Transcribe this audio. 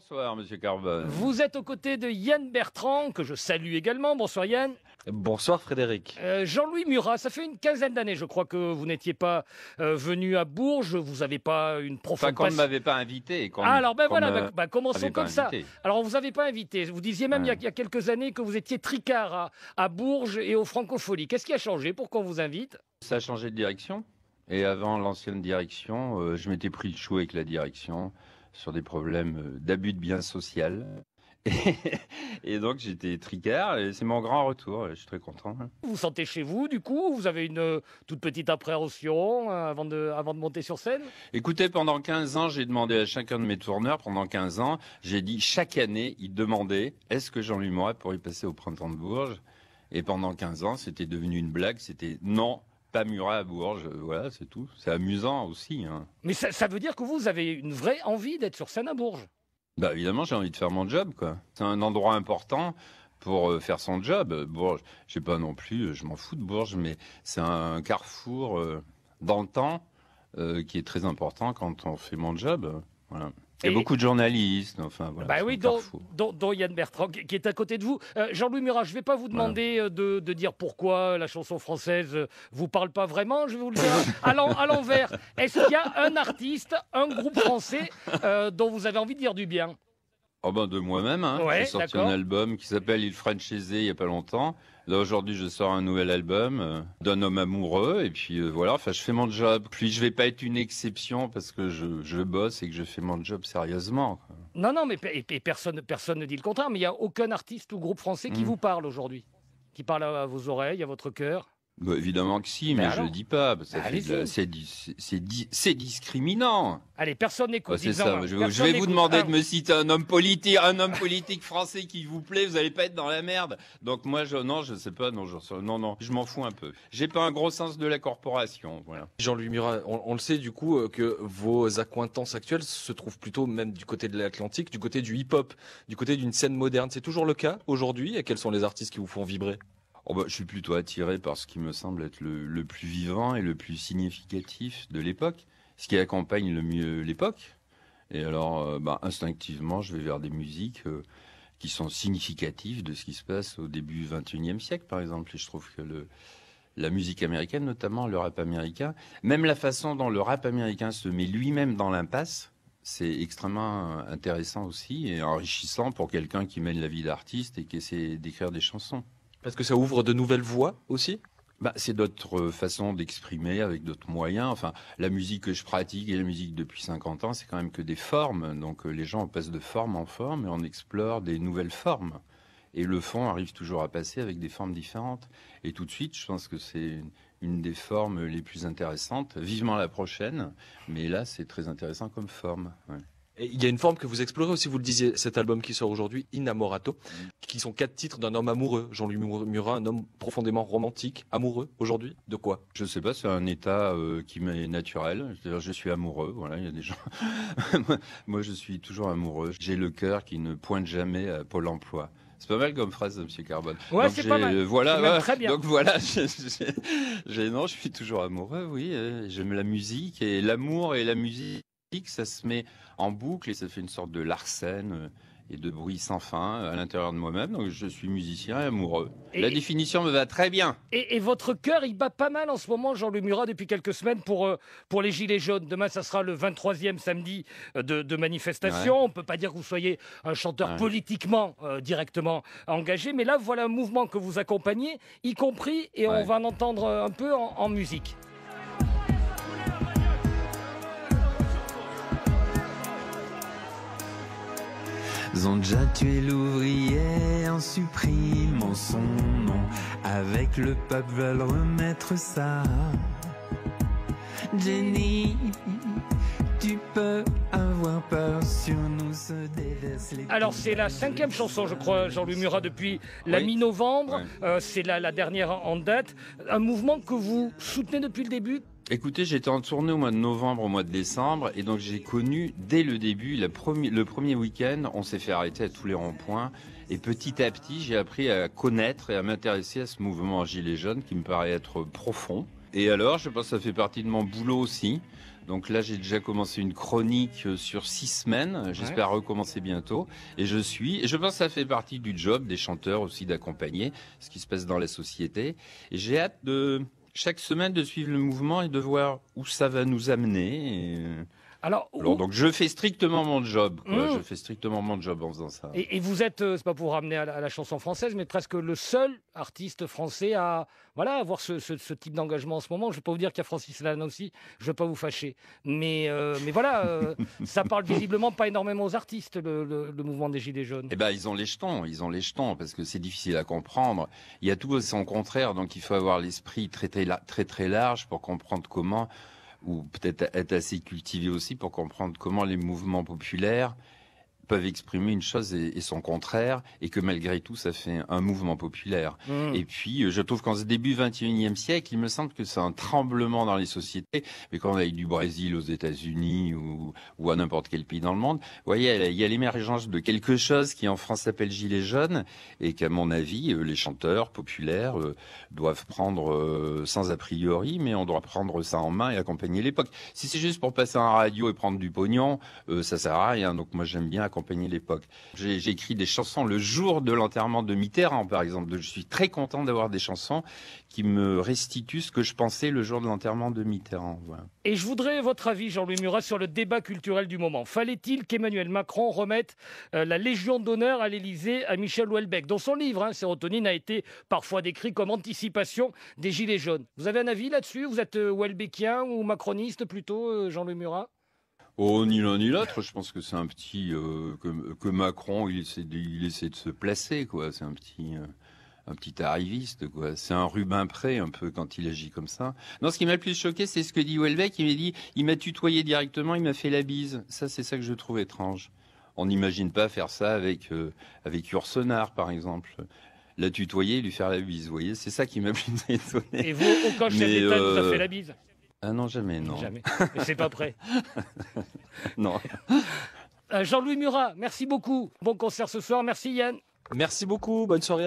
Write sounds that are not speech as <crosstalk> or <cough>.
Bonsoir, Monsieur Carbone. Vous êtes aux côtés de Yann Bertrand, que je salue également. Bonsoir, Yann. Bonsoir Frédéric. Euh, Jean-Louis Murat, ça fait une quinzaine d'années, je crois que vous n'étiez pas euh, venu à Bourges, vous n'avez pas une profonde. Enfin, qu'on ne m'avait pas invité. Ah, alors ben voilà, bah, bah, commençons comme ça. Alors vous n'avez pas invité. Vous disiez même il, y a, quelques années que vous étiez tricard à, Bourges et aux Francopholies. Qu'est-ce qui a changé Pourquoi qu'on vous invite Ça a changé de direction. Et avant l'ancienne direction, euh, je m'étais pris le chou avec la direction sur des problèmes euh, d'abus de biens sociaux. <laughs> Et, donc j'étais tricard et c'est mon grand retour, je suis très content. Vous vous sentez chez vous du coup Vous avez une euh, toute petite appréhension euh, avant de, avant de monter sur scène Écoutez, pendant 15 ans, j'ai demandé à chacun de mes tourneurs, pendant 15 ans, j'ai dit chaque année, ils demandaient est-ce que Jean-Louis pour pourrait passer au printemps de Bourges Et pendant 15 ans, c'était devenu une blague, c'était non, pas Murat à Bourges, euh, voilà, c'est tout. C'est amusant aussi. Hein. Mais ça, veut dire que vous avez une vraie envie d'être sur scène à Bourges Bah évidemment, j'ai envie de faire mon job, quoi. C'est un endroit important pour euh, faire son job. Euh, Bourges, je sais pas non plus, je m'en fous de Bourges, mais c'est un carrefour d'antan qui est très important quand on fait mon job. Voilà. Il y a beaucoup de journalistes, enfin voilà. Bah oui, dont, Yann Bertrand qui est à côté de vous. Euh, Jean-Louis Murat, je ne vais pas vous demander euh, de, dire pourquoi la chanson française euh, vous parle pas vraiment, je vais vous le dire à l'envers. Est-ce qu'il y a un artiste, un groupe français dont vous avez envie de dire du bien Oh ben, de moi-même, hein. j'ai sorti un album qui s'appelle Il Franchisé il y a pas longtemps. Là aujourd'hui je sors un nouvel album euh, d'un homme amoureux et puis euh, voilà, enfin je fais mon job. Puis je vais pas être une exception parce que je, je bosse et que je fais mon job sérieusement. Non non mais personne personne ne dit le contraire, mais il n'y a aucun artiste ou groupe français qui hmm. vous parle aujourd'hui, qui parle à vos oreilles, à votre cœur. Bah, évidemment que si, mais, je ne dis pas. C'est discriminant. Allez, personne n'écoute. Bah, c'est ça. Hein. Je, vais vous demander de ah. me citer un homme politique, un homme politique français qui vous plaît. Vous n'allez pas être dans la merde. Donc moi, je, non, je sais pas. Non, je, non, non, je m'en fous un peu. J'ai pas un gros sens de la corporation. Voilà. Jean-Louis Murat, on, le sait du coup euh, que vos accointances actuelles se trouvent plutôt même du côté de l'Atlantique, du côté du hip-hop, du côté d'une scène moderne. C'est toujours le cas aujourd'hui. Et quels sont les artistes qui vous font vibrer Oh, bah, je suis plutôt attiré par ce qui me semble être le, plus vivant et le plus significatif de l'époque, ce qui accompagne le mieux l'époque. Et alors, euh, bah, instinctivement, je vais vers des musiques euh, qui sont significatives de ce qui se passe au début du XXIe siècle, par exemple. Et je trouve que le, la musique américaine, notamment le rap américain, même la façon dont le rap américain se met lui-même dans l'impasse, c'est extrêmement intéressant aussi et enrichissant pour quelqu'un qui mène la vie d'artiste et qui essaie d'écrire des chansons. Parce que ça ouvre de nouvelles voies aussi bah, c'est d'autres euh, façons d'exprimer avec d'autres moyens. Enfin, la musique que je pratique et la musique depuis 50 ans, c'est quand même que des formes. Donc euh, les gens passent de forme en forme et on explore des nouvelles formes. Et le fond arrive toujours à passer avec des formes différentes. Et tout de suite, je pense que c'est une des formes les plus intéressantes. Vivement la prochaine, mais là, c'est très intéressant comme forme il y a une forme que vous explorez aussi, vous le disiez, cet album qui sort aujourd'hui, Inamorato, qui sont quatre titres d'un homme amoureux, Jean-Louis Murat, un homme profondément romantique, amoureux aujourd'hui. De quoi Je ne sais pas, c'est un état euh, qui m'est naturel. dire je suis amoureux. Voilà, il y a des gens. <laughs> Moi, je suis toujours amoureux. J'ai le cœur qui ne pointe jamais à Pôle Emploi. C'est pas mal comme phrase, Monsieur Carbone. Ouais, c'est pas mal. Euh, voilà, très bien. Donc voilà, <laughs> j'ai non, je suis toujours amoureux, oui. Euh, j'aime la musique et l'amour et la musique ça se met en boucle et ça fait une sorte de larcène euh, et de bruit sans fin euh, à l'intérieur de moi-même. Donc je suis musicien et amoureux. La définition me va très bien. Et, votre cœur, il bat pas mal en ce moment, Jean-Louis Murat, depuis quelques semaines euh, pour, les Gilets jaunes. Demain, ça sera le 23e samedi de, manifestation. On ne peut pas dire que vous soyez un chanteur politiquement directement engagé, mais là, voilà un mouvement que vous accompagnez, y compris, et on va en entendre un peu en musique. ont déjà tué l'ouvrier en supprimant son nom. Avec le peuple, veulent remettre ça. Jenny, tu peux avoir peur sur nous se déverse Alors c'est la cinquième chanson, je crois, Jean-Louis Murat, depuis la mi-novembre. Euh, c'est la dernière en date. Un mouvement que vous soutenez depuis le début Écoutez, j'étais en tournée au mois de novembre, au mois de décembre, et donc j'ai connu dès le début, le premier week-end, on s'est fait arrêter à tous les ronds-points, et petit à petit, j'ai appris à connaître et à m'intéresser à ce mouvement gilet jaune qui me paraît être profond. Et alors, je pense que ça fait partie de mon boulot aussi. Donc là, j'ai déjà commencé une chronique sur six semaines. J'espère recommencer bientôt. Et je suis, et je pense que ça fait partie du job des chanteurs aussi d'accompagner ce qui se passe dans la société. Et j'ai hâte de, chaque semaine de suivre le mouvement et de voir où ça va nous amener. Euh, alors, donc je fais strictement mon job. Hmm. Je fais strictement mon job en faisant ça. Et, vous êtes, ce euh, c'est pas pour ramener à la, chanson française, mais presque le seul artiste français à voilà avoir ce, type d'engagement en ce moment. Je ne vais pas vous dire qu'il y a Francis Lannan aussi. Je ne vais pas vous fâcher, mais euh, mais voilà, ça euh, <laughs> ça parle visiblement pas énormément aux artistes le, mouvement des gilets jaunes. Eh ben ils ont les jetons, ils ont les jetons parce que c'est difficile à comprendre. Il y a tout son contraire, donc il faut avoir l'esprit très très large pour comprendre comment ou peut-être être assez cultivé aussi pour comprendre comment les mouvements populaires peuvent exprimer une chose et, son contraire, et que malgré tout, ça fait un mouvement populaire. Mmh. Et puis, euh, je trouve qu'en ce début 21e siècle, il me semble que c'est un tremblement dans les sociétés, mais quand on aille du Brésil aux États-Unis ou, ou, à n'importe quel pays dans le monde, vous voyez, il y a l'émergence de quelque chose qui en France s'appelle Gilets jaunes, et qu'à mon avis, euh, les chanteurs populaires euh, doivent prendre sans a priori, mais on doit prendre ça en main et accompagner l'époque. Si c'est juste pour passer en radio et prendre du pognon, ça sert à rien. Donc moi, j'aime bien accompagner l'époque. J'ai écrit des chansons le jour de l'enterrement de Mitterrand, par exemple. Je suis très content d'avoir des chansons qui me restituent ce que je pensais le jour de l'enterrement de Mitterrand. Et je voudrais votre avis, Jean-Louis Murat, sur le débat culturel du moment. Fallait-il qu'Emmanuel Macron remette euh, la Légion d'honneur à l'Élysée à Michel Houellebecq Dans son livre, hein, Sérotonine a été parfois décrit comme anticipation des Gilets jaunes. Vous avez un avis là-dessus Vous êtes euh, Houellebecquien ou macroniste plutôt, euh, Jean-Louis Murat Oh, ni l'un ni l'autre. Je pense que c'est un petit euh, que, Macron, il essaie, de, de se placer, quoi. C'est un petit. Euh, un petit arriviste, quoi. C'est un Rubin près, un peu, quand il agit comme ça. Non, ce qui m'a le plus choqué, c'est ce que dit Welbeck. Il m'a dit, il m'a tutoyé directement, il m'a fait la bise. Ça, c'est ça que je trouve étrange. On n'imagine pas faire ça avec, euh, avec Ursenard, par exemple la tutoyer lui faire la bise. Vous voyez, c'est ça qui m'a plus <laughs> étonné. Et vous, quand je ça vous fait la bise ah non, jamais, non. Jamais. C'est pas prêt. <laughs> non. Euh, Jean-Louis Murat, merci beaucoup. Bon concert ce soir. Merci Yann. Merci beaucoup. Bonne soirée.